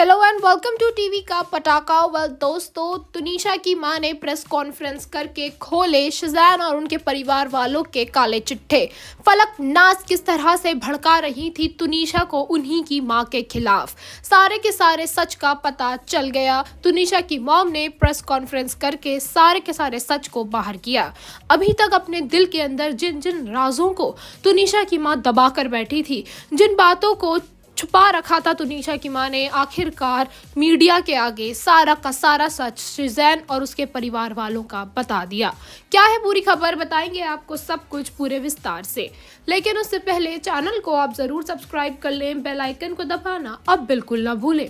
hello and welcome to TV का पटाखा well दोस्तों तुनिशा की मां ने प्रेस कॉन्फ्रेंस करके खोले शजान और उनके परिवार वालों के काले चिट्ठे फलक नाज किस तरह से भड़का रही थी तुनिशा को उन्हीं की मां के खिलाफ सारे के सारे सच का पता चल गया तुनिशा की मॉम ने प्रेस कॉन्फ्रेंस करके सारे के सारे सच को बाहर किया अभी तक अपने दिल के अंदर जिन जिन राजों को तुनिशा की माँ दबा कर बैठी थी जिन बातों को छुपा रखा था तुनिशा तो की माँ ने आखिरकार मीडिया के आगे सारा का सारा सच शिजैन और उसके परिवार वालों का बता दिया क्या है पूरी खबर बताएंगे आपको सब कुछ पूरे विस्तार से लेकिन उससे पहले चैनल को आप ज़रूर सब्सक्राइब कर लें बेल आइकन को दबाना अब बिल्कुल ना भूलें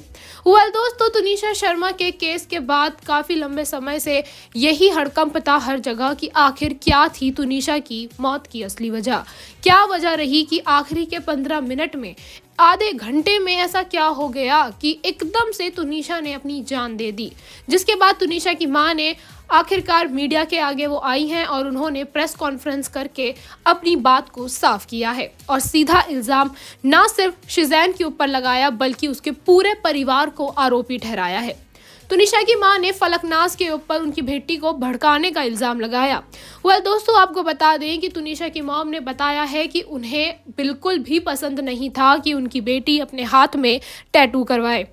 वेल दोस्तों तुनिशा तो शर्मा के केस के बाद काफ़ी लंबे समय से यही हड़कंप था हर जगह कि आखिर क्या थी तुनिशा तो की मौत की असली वजह क्या वजह रही कि आखिरी के पंद्रह मिनट में आधे घंटे में ऐसा क्या हो गया कि एकदम से तुनिशा ने अपनी जान दे दी जिसके बाद तुनिशा की माँ ने आखिरकार मीडिया के आगे वो आई हैं और उन्होंने प्रेस कॉन्फ्रेंस करके अपनी बात को साफ किया है और सीधा इल्ज़ाम ना सिर्फ शिजैन के ऊपर लगाया बल्कि उसके पूरे परिवार को आरोपी ठहराया है तो निशा की मां ने फलकनाज के ऊपर उनकी बेटी को भड़काने का इल्ज़ाम लगाया वह दोस्तों आपको बता दें कि तुनिशा की मॉम ने बताया है कि उन्हें बिल्कुल भी पसंद नहीं था कि उनकी बेटी अपने हाथ में टैटू करवाए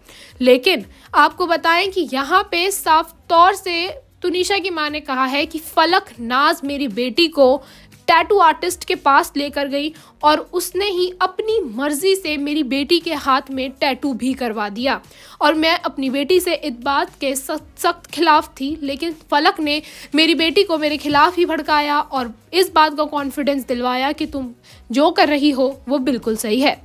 लेकिन आपको बताएं कि यहाँ पे साफ तौर से तुनिशा की माँ ने कहा है कि फलक नाज मेरी बेटी को टैटू आर्टिस्ट के पास लेकर गई और उसने ही अपनी मर्जी से मेरी बेटी के हाथ में टैटू भी करवा दिया और मैं अपनी बेटी से इस बात के सख्त खिलाफ थी लेकिन फलक ने मेरी बेटी को मेरे खिलाफ ही भड़काया और इस बात का कॉन्फिडेंस दिलवाया कि तुम जो कर रही हो वो बिल्कुल सही है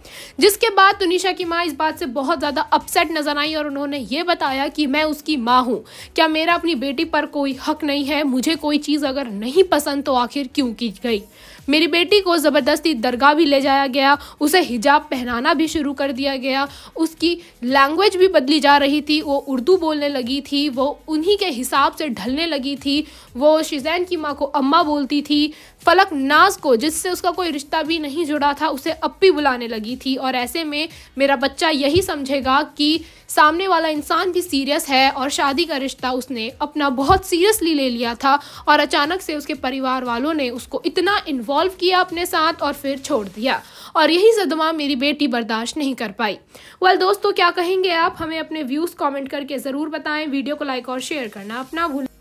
जिसके बाद तुनिशा की माँ इस बात से बहुत ज़्यादा अपसेट नज़र आई और उन्होंने ये बताया कि मैं उसकी माँ हूँ क्या मेरा अपनी बेटी पर कोई हक नहीं है मुझे कोई चीज़ अगर नहीं पसंद तो आखिर क्यों की गई मेरी बेटी को ज़बरदस्ती दरगाह भी ले जाया गया उसे हिजाब पहनाना भी शुरू कर दिया गया उसकी लैंग्वेज भी बदली जा रही थी वो उर्दू बोलने लगी थी वो उन्हीं के हिसाब से ढलने लगी थी वो शिजैन की माँ को अम्मा बोलती थी फलक नाज को जिससे उसका कोई रिश्ता भी नहीं जुड़ा था उसे अपी बुलाने लगी थी और ऐसे में मेरा बच्चा यही समझेगा कि सामने वाला इंसान भी सीरियस है और शादी का रिश्ता उसने अपना बहुत सीरियसली ले लिया था और अचानक से उसके परिवार वालों ने उसको इतना इन्वॉल्व किया अपने साथ और फिर छोड़ दिया और यही सदमा मेरी बेटी बर्दाश्त नहीं कर पाई वेल well, दोस्तों क्या कहेंगे आप हमें अपने व्यूज़ कमेंट करके ज़रूर बताएं वीडियो को लाइक और शेयर करना अपना भूल